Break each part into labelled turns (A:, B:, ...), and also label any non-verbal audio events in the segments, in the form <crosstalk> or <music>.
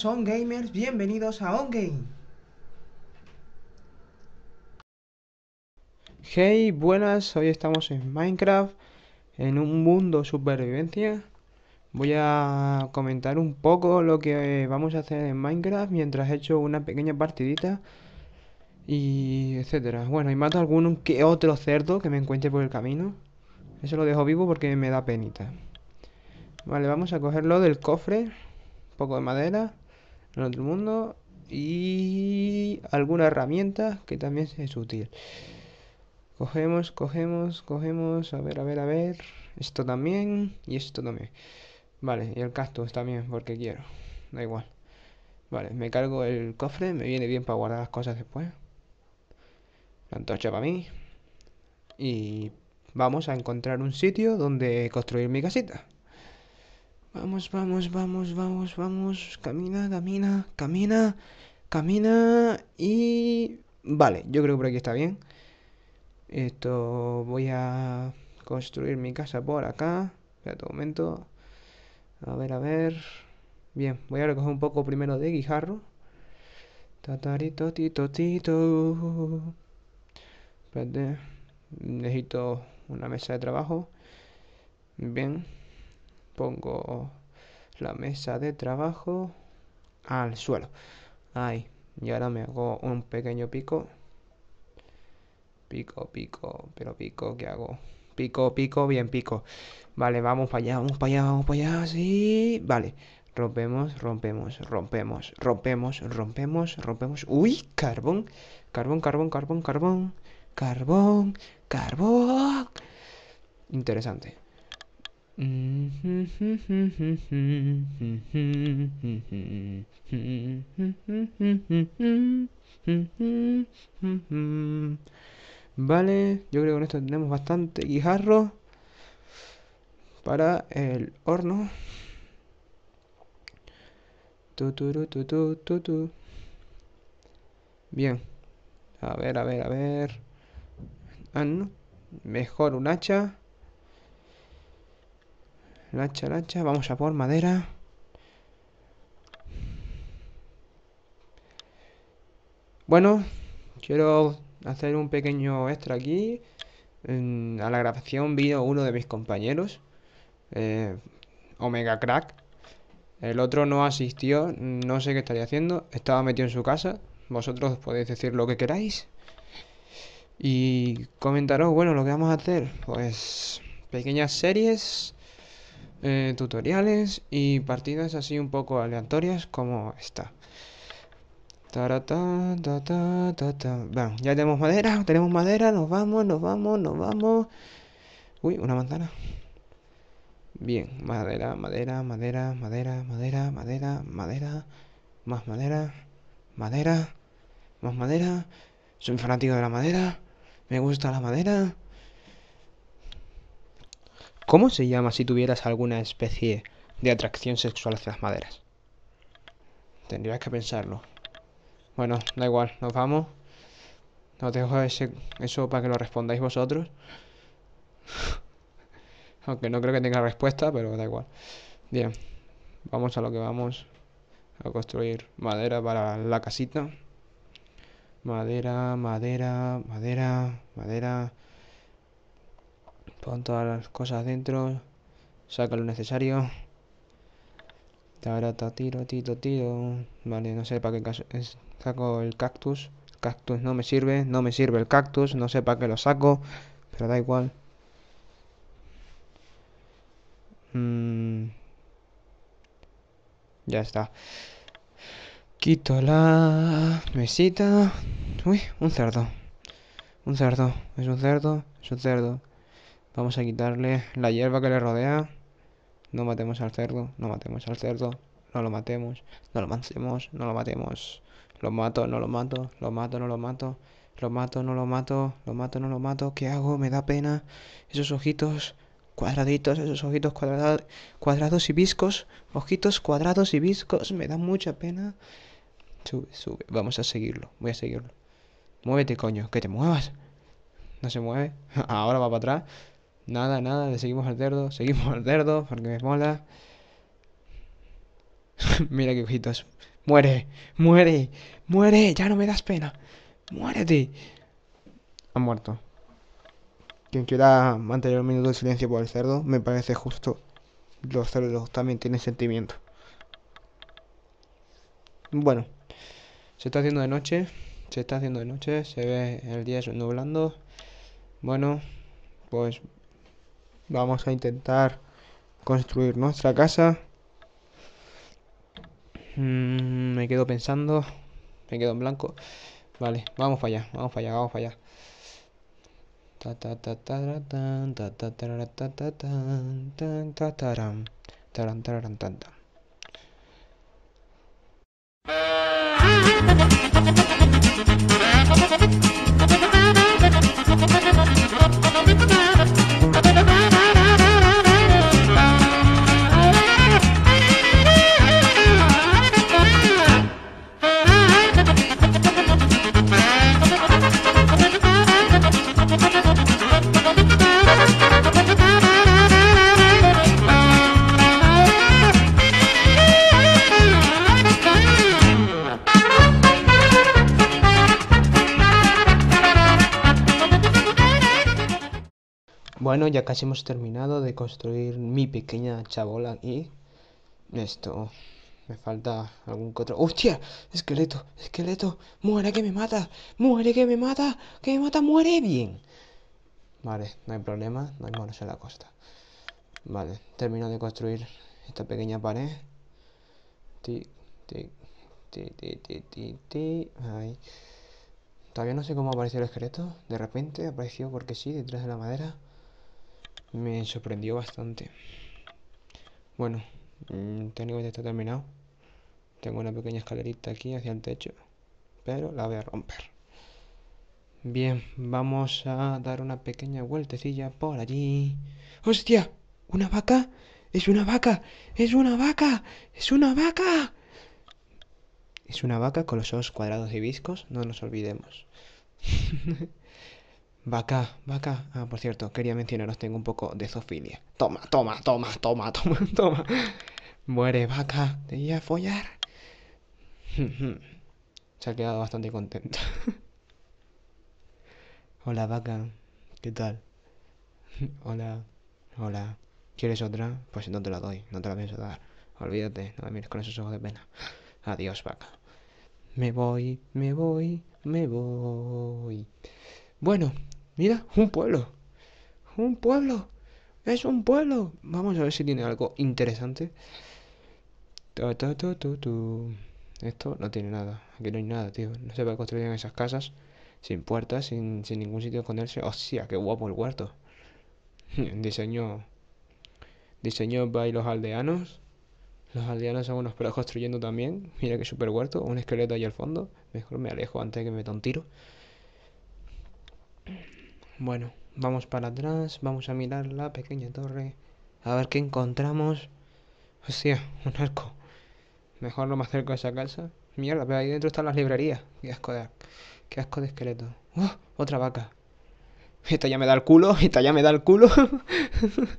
A: son Gamers, bienvenidos a OnGame Hey, buenas, hoy estamos en Minecraft, en un mundo supervivencia. Voy a comentar un poco lo que vamos a hacer en Minecraft mientras he hecho una pequeña partidita y etcétera. Bueno, y mato algún que otro cerdo que me encuentre por el camino. Eso lo dejo vivo porque me da penita. Vale, vamos a cogerlo del cofre Un poco de madera en otro mundo y alguna herramienta que también es útil. Cogemos, cogemos, cogemos, a ver, a ver, a ver. Esto también y esto también. Vale, y el cactus también, porque quiero. Da igual. Vale, me cargo el cofre, me viene bien para guardar las cosas después. La antorcha para mí. Y vamos a encontrar un sitio donde construir mi casita. Vamos, vamos, vamos, vamos, vamos. Camina, camina, camina, camina. Y... Vale, yo creo que por aquí está bien. Esto voy a construir mi casa por acá. Espera un momento. A ver, a ver. Bien, voy a recoger un poco primero de guijarro. Tatarito, tito, tito. Espérate. Necesito una mesa de trabajo. Bien pongo la mesa de trabajo al suelo. Ahí. Y ahora me hago un pequeño pico. Pico, pico, pero pico, ¿qué hago? Pico, pico, bien, pico. Vale, vamos para allá, vamos para allá, vamos para allá, sí. Vale, rompemos, rompemos, rompemos, rompemos, rompemos, rompemos. Uy, carbón, carbón, carbón, carbón, carbón, carbón, carbón. Interesante. <laughs> Vale, yo creo que con esto tenemos bastante guijarro para el horno. Bien. A ver, a ver, a ver. Ah, no. Mejor un hacha. Lancha, lancha. Vamos a por madera. Bueno, quiero hacer un pequeño extra aquí. a la grabación vino uno de mis compañeros, eh, Omega Crack. El otro no asistió, no sé qué estaría haciendo. Estaba metido en su casa. Vosotros podéis decir lo que queráis. Y comentaros, bueno, lo que vamos a hacer, pues pequeñas series eh, tutoriales y partidas así un poco aleatorias como esta. ta, bueno, ya tenemos madera, tenemos madera, nos vamos, nos vamos, nos vamos. Uy, una manzana. Bien, madera, madera, madera, madera, madera, madera, madera, más madera, madera, más madera. Soy fanático de la madera, me gusta la madera. ¿Cómo se llama si tuvieras alguna especie de atracción sexual hacia las maderas? Tendrías que pensarlo. Bueno, da igual, nos vamos. No dejo ese, eso para que lo respondáis vosotros. <laughs> Aunque no creo que tenga respuesta, pero da igual. Bien, vamos a lo que vamos. A construir madera para la casita. Madera, madera, madera, madera. Pon todas las cosas dentro. Saca lo necesario. Tarata, tiro, tiro, tiro. Vale, no sé para qué caso saco el cactus. cactus no me sirve. No me sirve el cactus. No sé para qué lo saco. Pero da igual. Mm, ya está. Quito la mesita. Uy, un cerdo. Un cerdo. Es un cerdo. Es un cerdo. Vamos a quitarle la hierba que le rodea. No matemos al cerdo, no matemos al cerdo, no lo matemos, no lo matemos, no lo matemos. Lo mato, no lo mato, lo mato, no lo mato, lo mato, no lo mato, lo mato, no lo mato. ¿Qué hago? Me da pena. Esos ojitos cuadraditos, esos ojitos cuadrados, cuadrados y viscos, ojitos cuadrados y viscos, me da mucha pena. Sube, sube, vamos a seguirlo, voy a seguirlo. Muévete, coño, que te muevas. No se mueve, <laughs> ahora va para atrás. Nada, nada, le seguimos al cerdo, <laughs> seguimos al cerdo, porque me mola. <laughs> Mira qué ojitos. Muere, muere, muere, ya no me das pena. Muérete. Ha muerto. Quien quiera mantener un minuto de silencio por el cerdo, me parece justo. Los cerdos también tienen sentimiento. Bueno, se está haciendo de noche. Se está haciendo de noche, se ve el día nublando. Bueno, pues Vamos a intentar construir nuestra casa. Mm, me quedo pensando. Me quedo en blanco. Vale, vamos para allá, vamos para allá, vamos para allá. Bueno, ya casi hemos terminado de construir mi pequeña chabola aquí. Esto. Me falta algún que otro. ¡Hostia! Esqueleto, esqueleto. Muere que me mata. Muere que me mata. Que me mata, muere bien. Vale, no hay problema. No hay monos en la costa. Vale, termino de construir esta pequeña pared. Tic, tic, tí, tí, tí, tic, Ahí. Todavía no sé cómo apareció el esqueleto. De repente apareció porque sí, detrás de la madera me sorprendió bastante. Bueno, mm, técnicamente está terminado. Tengo una pequeña escalerita aquí hacia el techo, pero la voy a romper. Bien, vamos a dar una pequeña vueltecilla por allí. ¡Hostia! ¿Una vaca? ¡Es una vaca! ¡Es una vaca! ¡Es una vaca! Es una vaca con los ojos cuadrados y viscos, no nos olvidemos. <laughs> Vaca, vaca... Ah, por cierto, quería mencionaros, tengo un poco de zoofilia. Toma, toma, toma, toma, toma, <laughs> toma. Muere, vaca... Te voy a follar. <laughs> Se ha quedado bastante contento... <laughs> Hola, vaca. ¿Qué tal? Hola. Hola. ¿Quieres otra? Pues no te la doy. No te la pienso dar. Olvídate. No me mires con esos ojos de pena. Adiós, vaca. Me voy, me voy, me voy. Bueno, Mira, un pueblo. Un pueblo. Es un pueblo. Vamos a ver si tiene algo interesante. Esto no tiene nada. Aquí no hay nada, tío. No va a construir en esas casas. Sin puertas, sin, ningún sitio esconderse. esconderse. Hostia, qué guapo el huerto. <laughs> diseño. Diseño by los aldeanos. Los aldeanos son unos perros construyendo también. Mira qué super huerto. Un esqueleto ahí al fondo. Mejor me alejo antes de que me meta un tiro. Bueno, vamos para atrás, vamos a mirar la pequeña torre, a ver qué encontramos. Hostia, un arco. Mejor lo más cerca de esa casa. Mierda, pero ahí dentro están las librerías. Qué asco de, qué asco de esqueleto. ¡Oh! Otra vaca. Esta ya me da el culo, esta ya me da el culo.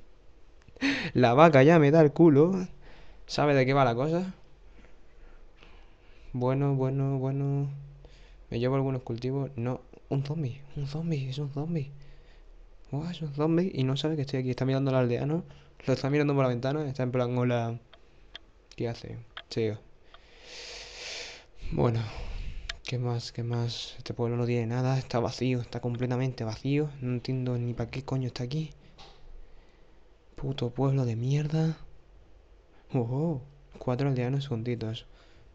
A: <laughs> la vaca ya me da el culo. ¿Sabe de qué va la cosa? Bueno, bueno, bueno. ¿Me llevo algunos cultivos? No. Un zombie, un zombie, es un zombie. es un zombie y no sabe que estoy aquí. Está mirando al aldeano. Lo está mirando por la ventana. Está en plan, hola. ¿Qué hace? tío Bueno, ¿qué más? ¿Qué más? Este pueblo no tiene nada. Está vacío. Está completamente vacío. No entiendo ni para qué coño está aquí. Puto pueblo de mierda. Oh, cuatro aldeanos juntitos.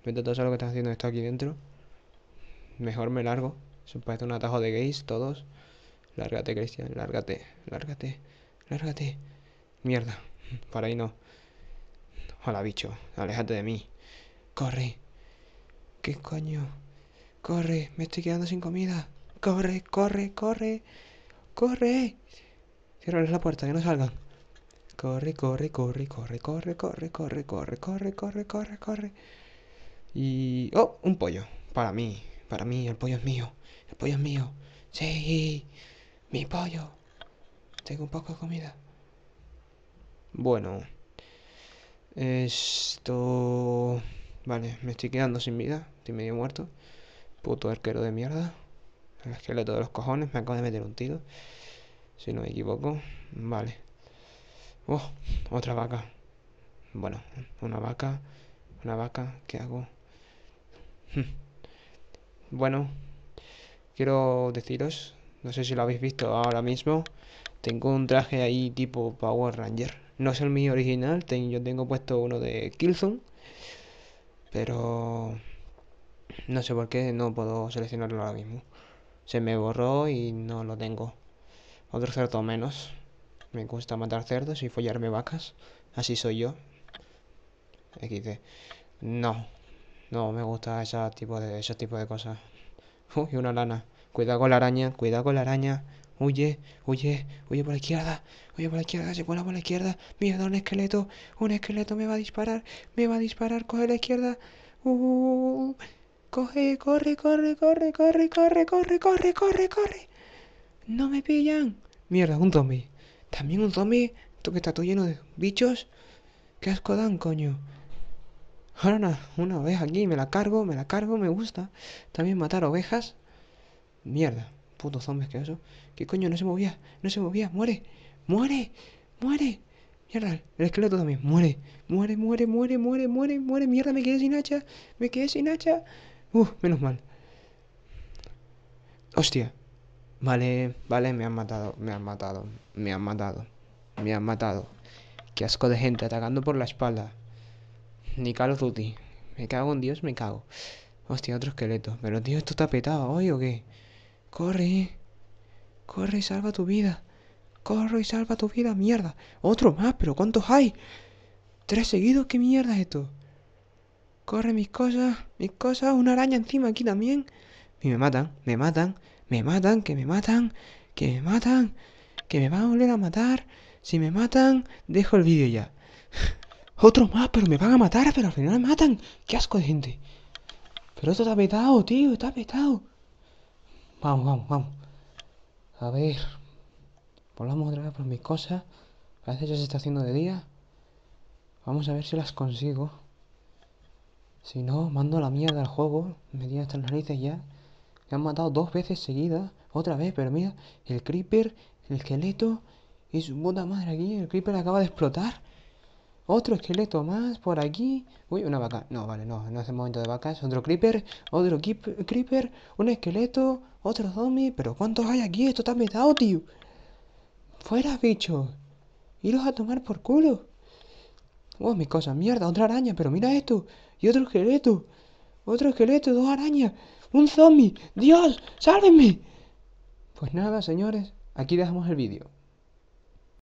A: Vete todo lo que están haciendo esto aquí dentro. Mejor me largo. Se parece un atajo de gays, todos. Lárgate, Cristian, lárgate, lárgate, lárgate. Mierda, para ahí no. Hola, bicho, aléjate de mí. Corre. ¿Qué coño? Corre, me estoy quedando sin comida. Corre, corre, corre. Corre. Cierra la puerta, que no salgan. Corre, corre, corre, corre, corre, corre, corre, corre, corre, corre, corre, corre. Y... ¡Oh! Un pollo. Para mí. Para mí, el pollo es mío. El pollo es mío. Sí, mi pollo. Tengo un poco de comida. Bueno. Esto... Vale, me estoy quedando sin vida. Estoy medio muerto. Puto arquero de mierda. El esqueleto de los cojones. Me acabo de meter un tiro. Si no me equivoco. Vale. Oh, otra vaca. Bueno, una vaca. Una vaca. ¿Qué hago? Hmm bueno, quiero deciros, no sé si lo habéis visto ahora mismo, tengo un traje ahí tipo Power Ranger. No es el mío original, yo tengo puesto uno de Killzone, pero no sé por qué no puedo seleccionarlo ahora mismo. Se me borró y no lo tengo. Otro cerdo menos. Me gusta matar cerdos y follarme vacas. Así soy yo. XD. No, no me gusta ese tipo de, ese tipo de cosas. <laughs> Uy, una lana. Cuidado con la araña, cuidado con la araña. Huye, huye, huye por la izquierda, huye por la izquierda, se pone por la izquierda. Mierda, un esqueleto, un esqueleto me va a disparar, me va a disparar, coge la izquierda. Uh, coge, corre, corre, corre, corre, corre, corre, corre, corre, corre. No me pillan. Mierda, un zombie. También un zombie, tú que estás todo lleno de bichos. Qué asco dan, coño. Ahora una, oveja aquí, me la cargo, me la cargo, me gusta. También matar ovejas. Mierda, puto zombies que eso. ¿Qué coño? No se movía, no se movía, muere, muere, muere. Mierda, el esqueleto también, muere, muere, muere, muere, muere, muere, muere, mierda, me quedé sin hacha, me quedé sin hacha. Uf, menos mal. Hostia. Vale, vale, me han matado, me han matado, me han matado, me han matado. Qué asco de gente atacando por la espalda. Ni Carlos Me cago en Dios, me cago. Hostia, otro esqueleto. Pero tío, esto está petado hoy o qué. Corre. Eh. Corre y salva tu vida. Corre y salva tu vida, mierda. Otro más, pero ¿cuántos hay? Tres seguidos, ¿qué mierda es esto? Corre mis cosas, mis cosas, una araña encima aquí también. Y me matan, me matan, me matan, que me matan, que me matan, que me van a volver a matar. Si me matan, dejo el vídeo ya. <laughs> Otro más, pero me van a matar, pero al final me matan. Qué asco de gente. Pero esto está petado, tío, está petado. Vamos, vamos, vamos. A ver. Volvamos otra vez por mis cosas. Parece que ya se está haciendo de día. Vamos a ver si las consigo. Si no, mando la mierda al juego. Me tiene hasta las narices ya. Me han matado dos veces seguidas. Otra vez, pero mira. El creeper, el esqueleto. Y su puta madre aquí. El creeper acaba de explotar. Otro esqueleto más por aquí. Uy, una vaca. No, vale, no, no es el momento de vacas. Otro creeper, otro creeper, un esqueleto, otro zombie. Pero ¿cuántos hay aquí? Esto está metado, tío. Fuera, bicho. Iros a tomar por culo. Oh, mi cosa mierda, otra araña, pero mira esto. Y otro esqueleto. Otro esqueleto, dos arañas. Un zombie. Dios, sálvenme. Pues nada, señores, aquí dejamos el vídeo.